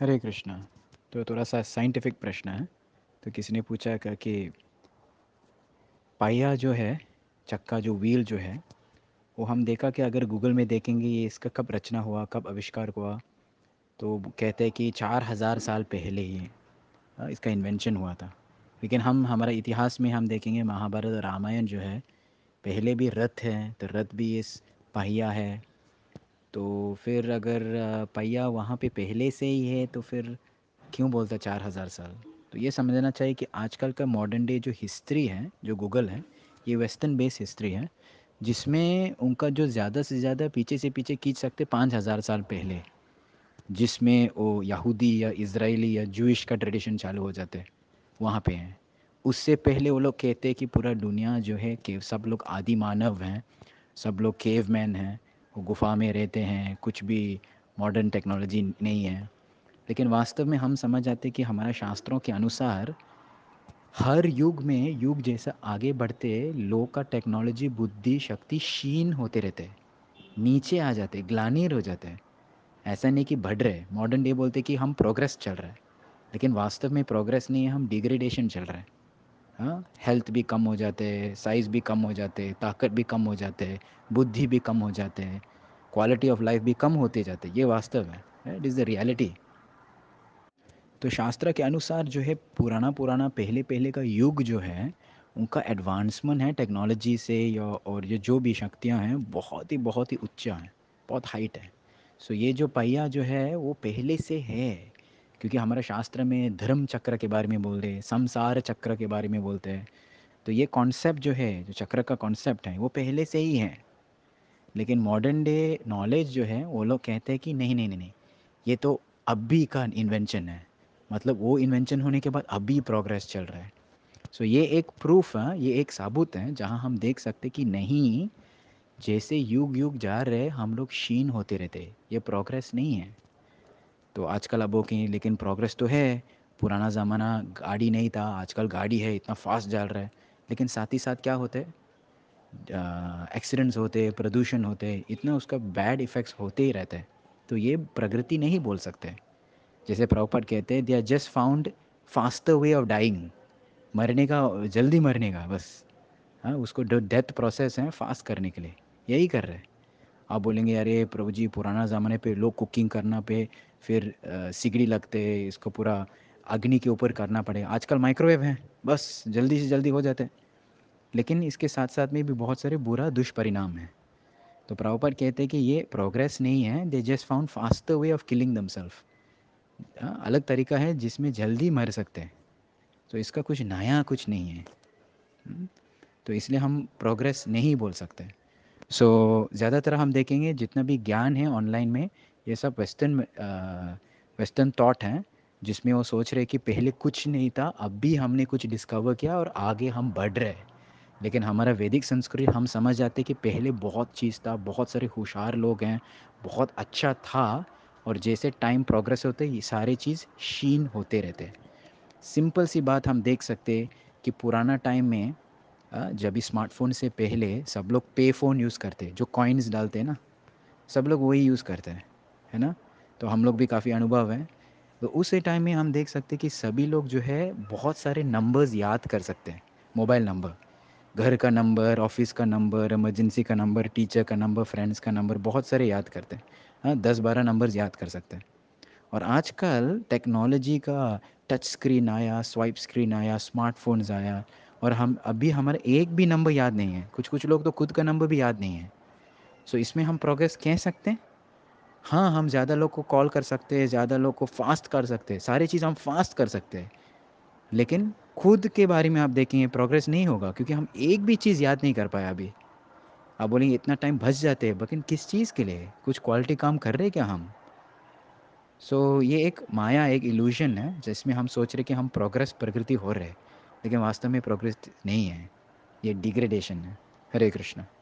हरे कृष्णा तो थोड़ा सा साइंटिफिक प्रश्न है तो किसी ने पूछा क्या कि पाया जो है चक्का जो व्हील जो है वो हम देखा कि अगर गूगल में देखेंगे ये इसका कब रचना हुआ कब आविष्कार हुआ तो कहते हैं कि चार हज़ार साल पहले ही इसका इन्वेंशन हुआ था लेकिन हम हमारा इतिहास में हम देखेंगे महाभारत और रामायण जो है पहले भी रथ है तो रथ भी इस पहिया है तो फिर अगर पहिया वहाँ पे पहले से ही है तो फिर क्यों बोलता चार हज़ार साल तो ये समझना चाहिए कि आजकल का मॉडर्न डे जो हिस्ट्री है जो गूगल है ये वेस्टर्न बेस हिस्ट्री है जिसमें उनका जो ज़्यादा से ज़्यादा पीछे से पीछे खींच सकते पाँच हज़ार साल पहले जिसमें वो यहूदी या इसराइली या जूश का ट्रेडिशन चालू हो जाते वहाँ पे हैं उससे पहले वो लोग कहते हैं कि पूरा दुनिया जो है केव सब लोग आदि मानव हैं सब लोग केव मैन हैं गुफा में रहते हैं कुछ भी मॉडर्न टेक्नोलॉजी नहीं है लेकिन वास्तव में हम समझ जाते कि हमारा शास्त्रों के अनुसार हर युग में युग जैसा आगे बढ़ते लोग का टेक्नोलॉजी बुद्धि शक्ति क्षीण होते रहते नीचे आ जाते ग्लानीर हो जाते ऐसा नहीं कि बढ़ रहे मॉडर्न डे बोलते कि हम प्रोग्रेस चल रहा है लेकिन वास्तव में प्रोग्रेस नहीं है हम डिग्रेडेशन चल रहे हैं हाँ हेल्थ भी कम हो जाते साइज़ भी कम हो जाते ताकत भी कम हो जाते बुद्धि भी कम हो जाते क्वालिटी ऑफ लाइफ भी कम होते जाते ये वास्तव में इट इज़ द रियलिटी तो शास्त्र के अनुसार जो है पुराना पुराना पहले पहले का युग जो है उनका एडवांसमेंट है टेक्नोलॉजी से या और ये जो भी शक्तियाँ हैं बहुत ही बहुत ही उच्चा हैं बहुत हाइट है सो ये जो पहिया जो है वो पहले से है क्योंकि हमारे शास्त्र में धर्म चक्र के बारे में बोलते हैं संसार चक्र के बारे में बोलते हैं तो ये कॉन्सेप्ट जो है जो चक्र का कॉन्सेप्ट है वो पहले से ही है लेकिन मॉडर्न डे नॉलेज जो है वो लोग कहते हैं कि नहीं नहीं नहीं नहीं ये तो अभी का इन्वेंशन है मतलब वो इन्वेंशन होने के बाद अभी प्रोग्रेस चल रहा है सो so, ये एक प्रूफ है ये एक साबुत है जहाँ हम देख सकते कि नहीं जैसे युग युग जा रहे हम लोग क्षीण होते रहते ये प्रोग्रेस नहीं है तो आजकल अब वो कहीं लेकिन प्रोग्रेस तो है पुराना ज़माना गाड़ी नहीं था आजकल गाड़ी है इतना फास्ट जा रहा है लेकिन साथ ही साथ क्या होते है एक्सीडेंट्स होते प्रदूषण होते इतना उसका बैड इफ़ेक्ट्स होते ही रहते हैं तो ये प्रगति नहीं बोल सकते जैसे प्रॉपर कहते हैं they are just found faster way of dying मरने का जल्दी मरने का बस हाँ उसको डेथ प्रोसेस है फास्ट करने के लिए यही कर रहे हैं आप बोलेंगे अरे प्रभु जी पुराना ज़माने पे लोग कुकिंग करना पे फिर सिगड़ी लगते इसको पूरा अग्नि के ऊपर करना पड़े आजकल माइक्रोवेव है बस जल्दी से जल्दी हो जाते हैं लेकिन इसके साथ साथ में भी बहुत सारे बुरा दुष्परिणाम है तो प्रॉपर कहते हैं कि ये प्रोग्रेस नहीं है they just found fast way of killing them self अलग तरीका है जिसमें जल्दी मर सकते हैं तो इसका कुछ नया कुछ नहीं है हम्म, तो इसलिए हम प्रोग्रेस नहीं बोल सकते सो so, ज़्यादातर हम देखेंगे जितना भी ज्ञान है ऑनलाइन में ये सब वेस्टर्न वेस्टर्न थॉट हैं जिसमें वो सोच रहे कि पहले कुछ नहीं था अब भी हमने कुछ डिस्कवर किया और आगे हम बढ़ रहे हैं लेकिन हमारा वैदिक संस्कृति हम समझ जाते कि पहले बहुत चीज़ था बहुत सारे होशार लोग हैं बहुत अच्छा था और जैसे टाइम प्रोग्रेस होते ये सारे चीज़ शीन होते रहते सिंपल सी बात हम देख सकते कि पुराना टाइम में जब स्मार्टफोन से पहले सब लोग पे फ़ोन यूज़ करते जो कॉइन्स डालते हैं ना सब लोग वही यूज़ करते हैं है ना तो हम लोग भी काफ़ी अनुभव हैं तो उस टाइम में हम देख सकते कि सभी लोग जो है बहुत सारे नंबर्स याद कर सकते हैं मोबाइल नंबर घर का नंबर ऑफिस का नंबर एमरजेंसी का नंबर टीचर का नंबर फ्रेंड्स का नंबर बहुत सारे याद करते हैं हाँ दस बारह नंबर्स याद कर सकते हैं और आजकल टेक्नोलॉजी का टच स्क्रीन आया स्वाइप स्क्रीन आया स्मार्टफोन्स आया और हम अभी हमारा एक भी नंबर याद नहीं है कुछ कुछ लोग तो खुद का नंबर भी याद नहीं है सो so, इसमें हम प्रोग्रेस कह सकते हैं हाँ हम ज़्यादा लोग को कॉल कर सकते हैं ज़्यादा लोग को फास्ट कर सकते हैं सारी चीज़ हम फास्ट कर सकते हैं लेकिन खुद के बारे में आप देखेंगे प्रोग्रेस नहीं होगा क्योंकि हम एक भी चीज़ याद नहीं कर पाए अभी आप बोलेंगे इतना टाइम भस जाते हैं लेकिन किस चीज़ के लिए कुछ क्वालिटी काम कर रहे क्या हम सो so, ये एक माया एक इल्यूजन है जिसमें हम सोच रहे कि हम प्रोग्रेस प्रकृति हो रहे लेकिन वास्तव में प्रोग्रेस नहीं है ये डिग्रेडेशन है हरे कृष्णा